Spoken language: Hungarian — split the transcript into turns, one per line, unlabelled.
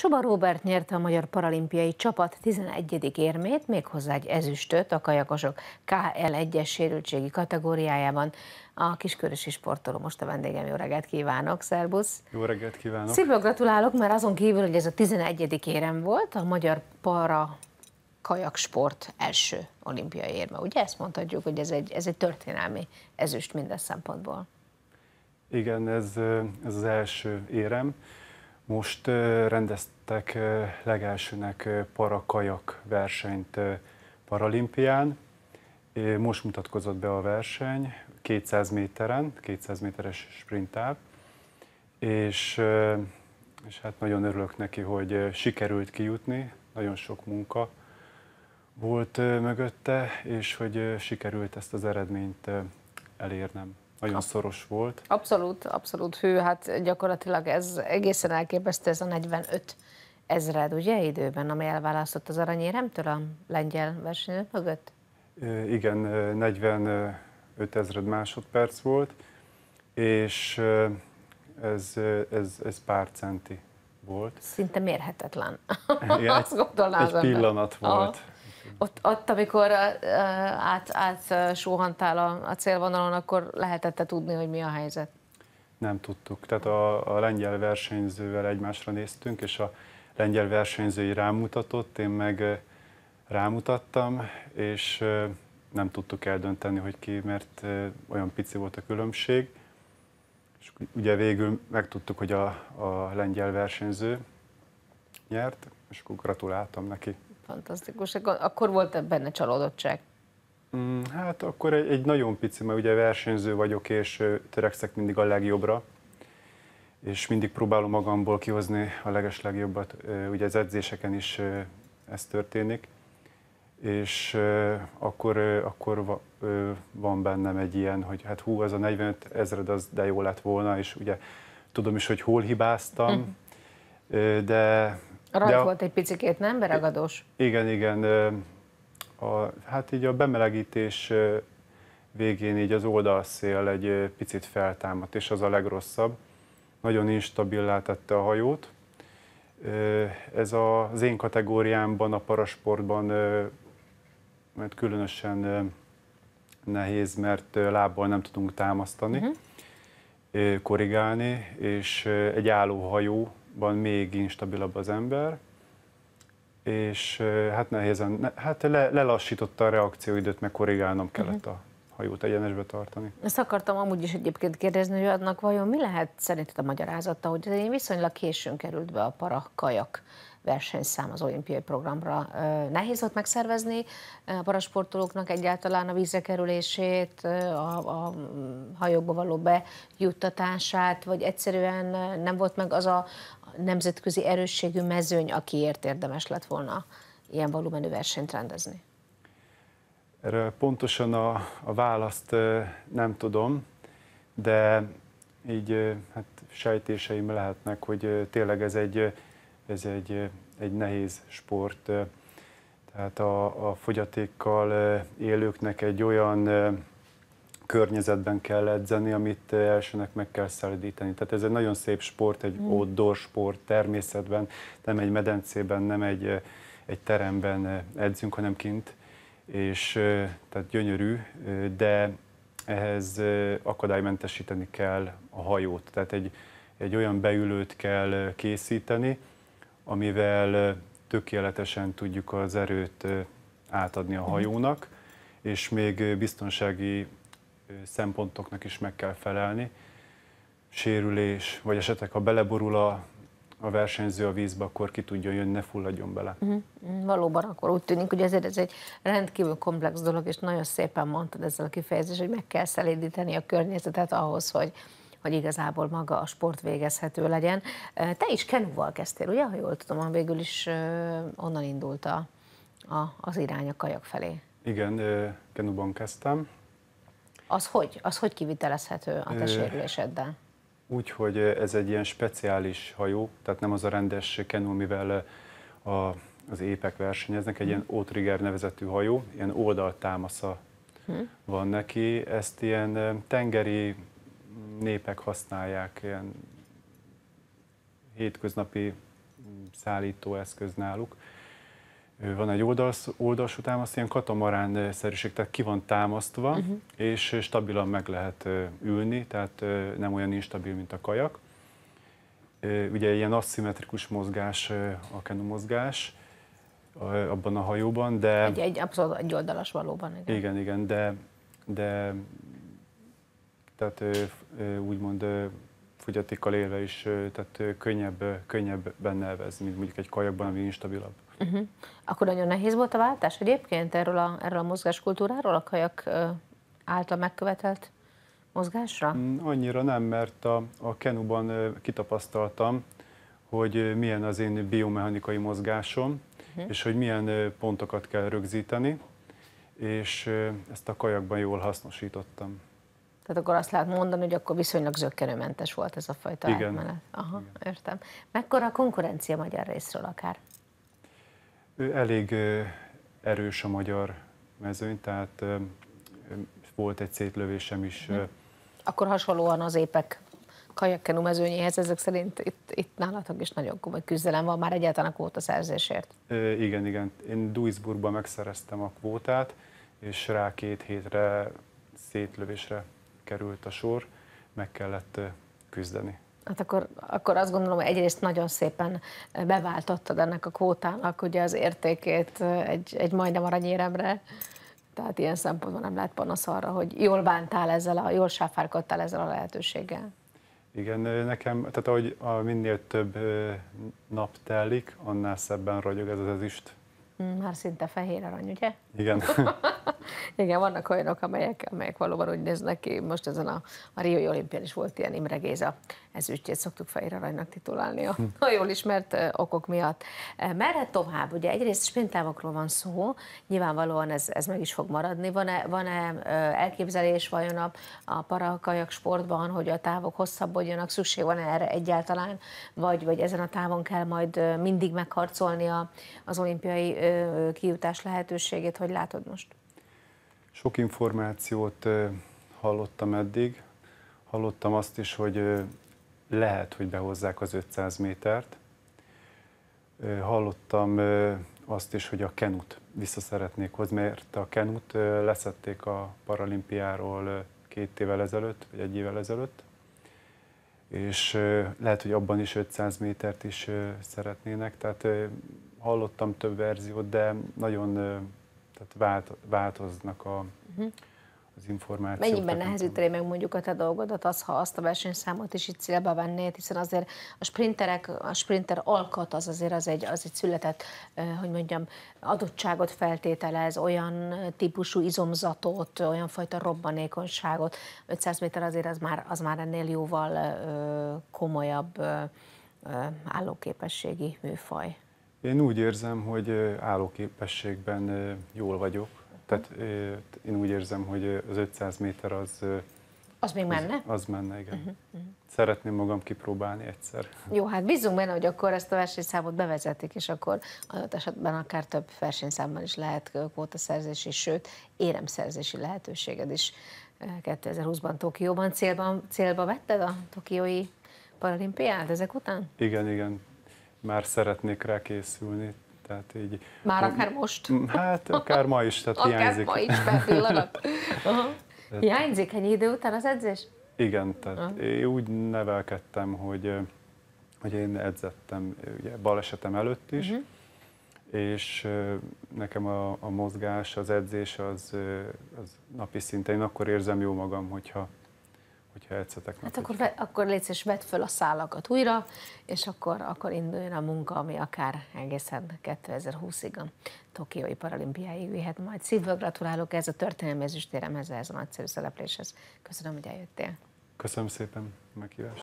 Soba Robert nyerte a magyar paralimpiai csapat 11. érmét, méghozzá egy ezüstöt a kajakosok KL1-es sérültségi kategóriájában. A kiskörösi sportoló most a vendégem. Jó reggelt kívánok, szervusz!
Jó reggelt kívánok! Szívből
gratulálok, mert azon kívül, hogy ez a 11. érem volt, a magyar para kajaksport első olimpiai érme. Ugye ezt mondhatjuk, hogy ez egy, ez egy történelmi ezüst minden szempontból.
Igen, ez, ez az első érem. Most rendeztek legelsőnek parakajak versenyt paralimpián. Most mutatkozott be a verseny 200 méteren, 200 méteres sprintáv, és, és hát nagyon örülök neki, hogy sikerült kijutni, nagyon sok munka volt mögötte, és hogy sikerült ezt az eredményt elérnem. Nagyon szoros volt.
Abszolút, abszolút hű, hát gyakorlatilag ez egészen elképesztő, ez a 45 ezred, ugye, időben, ami elválasztott az aranyéremtől a lengyel versenyző mögött?
E, igen, 45 ezred másodperc volt, és ez, ez, ez pár centi volt. Szinte
mérhetetlen. Igen, Azt egy, egy, pillanat volt. Aha ott, ott amikor át, át sóhantál a, a célvonalon, akkor lehetette tudni, hogy mi a helyzet?
Nem tudtuk. Tehát a, a lengyel versenyzővel egymásra néztünk, és a lengyel versenyzői rámutatott, én meg rámutattam, és nem tudtuk eldönteni, hogy ki, mert olyan pici volt a különbség. És ugye végül megtudtuk, hogy a, a lengyel versenyző nyert, és akkor gratuláltam neki.
Fantasztikus. Akkor volt benne csalódottság?
Mm, hát akkor egy, egy nagyon pici, mert ugye versenyző vagyok, és törekszek mindig a legjobbra, és mindig próbálom magamból kihozni a leges legjobbat. Ugye az edzéseken is ez történik, és akkor, akkor van bennem egy ilyen, hogy hát hú, az a 45 ezred, az de jó lett volna, és ugye tudom is, hogy hol hibáztam, mhm. de Rajt a, volt
egy picikét, nem? Beragadós.
Igen, igen. A, hát így a bemelegítés végén így az oldalszél egy picit feltámadt, és az a legrosszabb. Nagyon instabil tette a hajót. Ez az én kategóriámban, a parasportban mert különösen nehéz, mert lábbal nem tudunk támasztani, uh-huh. korrigálni, és egy állóhajó van még instabilabb az ember, és hát nehézen, hát le, lelassította a reakcióidőt, meg korrigálnom kellett mhm. a hajót egyenesbe tartani.
Ezt akartam amúgy is egyébként kérdezni, hogy adnak vajon mi lehet szerinted a magyarázata, hogy én viszonylag későn került be a para kajak versenyszám az olimpiai programra. Nehéz volt megszervezni a parasportolóknak egyáltalán a vízre kerülését, a, a mm, hajókba való bejuttatását, vagy egyszerűen nem volt meg az a nemzetközi erősségű mezőny, akiért érdemes lett volna ilyen volumenű versenyt rendezni?
Erre pontosan a, a választ nem tudom, de így hát sejtéseim lehetnek, hogy tényleg ez egy ez egy, egy nehéz sport. Tehát a, a fogyatékkal élőknek egy olyan környezetben kell edzeni, amit elsőnek meg kell szelidíteni. Tehát ez egy nagyon szép sport, egy mm. outdoor sport természetben, nem egy medencében, nem egy, egy teremben edzünk, hanem kint, és tehát gyönyörű, de ehhez akadálymentesíteni kell a hajót. Tehát egy, egy olyan beülőt kell készíteni, amivel tökéletesen tudjuk az erőt átadni a mhm. hajónak, és még biztonsági szempontoknak is meg kell felelni. Sérülés, vagy esetleg ha beleborul a a versenyző a vízbe, akkor ki tudjon jönni, ne fulladjon bele.
Uh-huh. Valóban akkor úgy tűnik, hogy ezért ez egy rendkívül komplex dolog, és nagyon szépen mondtad ezzel a kifejezéssel, hogy meg kell szelídíteni a környezetet ahhoz, hogy hogy igazából maga a sport végezhető legyen. Te is kenúval kezdtél, ugye, ha jól tudom, végül is onnan indult a, a, az irány a kajak felé.
Igen, kenúban kezdtem.
Az hogy? Az hogy kivitelezhető a te sérüléseddel?
Úgy, hogy ez egy ilyen speciális hajó, tehát nem az a rendes kenú, mivel a, az épek versenyeznek, egy hm. ilyen Otrigger nevezetű hajó, ilyen oldaltámasza hmm. van neki. Ezt ilyen tengeri népek használják ilyen hétköznapi szállítóeszköz náluk. Van egy oldalsz, oldalsú támaszt, ilyen katamarán szerűség, tehát ki van támasztva, uh-huh. és stabilan meg lehet ülni, tehát nem olyan instabil, mint a kajak. Ugye ilyen aszimmetrikus mozgás, a kenu mozgás abban a hajóban, de... Egy,
egy abszolút egy oldalas valóban, igen.
Igen, igen, de, de tehát úgymond fogyatékkal élve is, tehát könnyebb, könnyebb benne elvezni, mint mondjuk egy kajakban, ami instabilabb.
Uh-huh. Akkor nagyon nehéz volt a váltás egyébként erről a, erről a mozgáskultúráról, a kajak által megkövetelt mozgásra?
Mm, annyira nem, mert a, a kenuban kitapasztaltam, hogy milyen az én biomechanikai mozgásom, uh-huh. és hogy milyen pontokat kell rögzíteni, és ezt a kajakban jól hasznosítottam.
Tehát akkor azt lehet mondani, hogy akkor viszonylag zöggenőmentes volt ez a fajta Igen. átmenet. Aha, Igen. értem. Mekkora a konkurencia magyar részről akár?
Ő elég erős a magyar mezőny, tehát volt egy szétlövésem is. Hm.
Akkor hasonlóan az épek kajakkenu mezőnyéhez, ezek szerint itt, itt nálatok is nagyon komoly küzdelem van már egyáltalán a kvóta szerzésért.
igen, igen. Én Duisburgban megszereztem a kvótát, és rá két hétre szétlövésre került a sor, meg kellett küzdeni.
Hát akkor, akkor azt gondolom, hogy egyrészt nagyon szépen beváltottad ennek a kvótának ugye az értékét egy, egy majdnem aranyéremre, tehát ilyen szempontból nem lehet panasz arra, hogy jól bántál ezzel, a, jól sáfárkodtál ezzel a lehetőséggel.
Igen, nekem, tehát ahogy minél több nap telik, annál szebben ragyog ez az ezüst
már mm, hát szinte fehér arany, ugye? Igen. Igen, vannak olyanok, amelyek, amelyek valóban úgy néznek ki. Most ezen a, a Rio olimpián is volt ilyen Imre Géza ezüstjét szoktuk fehér aranynak titulálni a, hm. a jól ismert okok miatt. E, Merre tovább? Ugye egyrészt spintávokról van szó, nyilvánvalóan ez, ez meg is fog maradni. Van-e, van-e elképzelés vajon a, a parakajak sportban, hogy a távok hosszabbodjanak, szükség van erre egyáltalán, vagy, vagy ezen a távon kell majd mindig megharcolni a, az olimpiai kijutás lehetőségét, hogy látod most?
Sok információt hallottam eddig. Hallottam azt is, hogy lehet, hogy behozzák az 500 métert. Hallottam azt is, hogy a kenut vissza szeretnék hozni, mert a kenut leszették a paralimpiáról két évvel ezelőtt, vagy egy évvel ezelőtt, és lehet, hogy abban is 500 métert is szeretnének, tehát hallottam több verziót, de nagyon tehát vált, változnak a, uh-huh. az információk. Mennyiben nehezítél
meg mondjuk a te dolgodat az, ha azt a versenyszámot is itt célba vennéd, hiszen azért a sprinterek, a sprinter alkat az azért az egy, az egy született, hogy mondjam, adottságot feltételez, olyan típusú izomzatot, olyan fajta robbanékonyságot. 500 méter azért az már, az már ennél jóval komolyabb állóképességi műfaj.
Én úgy érzem, hogy állóképességben jól vagyok. Tehát én úgy érzem, hogy az 500 méter az...
Az még menne? Az,
az menne, igen. Uh-huh, uh-huh. Szeretném magam kipróbálni egyszer.
Jó, hát bízunk benne, hogy akkor ezt a versenyszámot bevezetik, és akkor adott esetben akár több versenyszámban is lehet szerzési, sőt, éremszerzési lehetőséged is 2020-ban Tokióban. Célban, célba vetted a tokiói paralimpiát ezek után?
Igen, igen már szeretnék rá készülni. Tehát így, már akár hát, most? Mm, hát akár ma is, tehát akár hiányzik. Akár ma is, per pillanat. hiányzik
ennyi idő után az edzés?
Igen, tehát uh-huh. én úgy nevelkedtem, hogy, hogy én edzettem ugye, balesetem előtt is, uh-huh. és nekem a, a mozgás, az edzés az, az napi szinten, én akkor érzem jó magam, hogyha hogyha etszetek Hát
akkor, akkor légy és vedd föl a szálakat újra, és akkor, akkor induljon a munka, ami akár egészen 2020-ig a Tokiói paralimpiáig vihet majd. Szívből gratulálok ez a történelmi ezüstéremhez, ez a nagyszerű szerepléshez. Köszönöm, hogy eljöttél.
Köszönöm szépen a meghívást.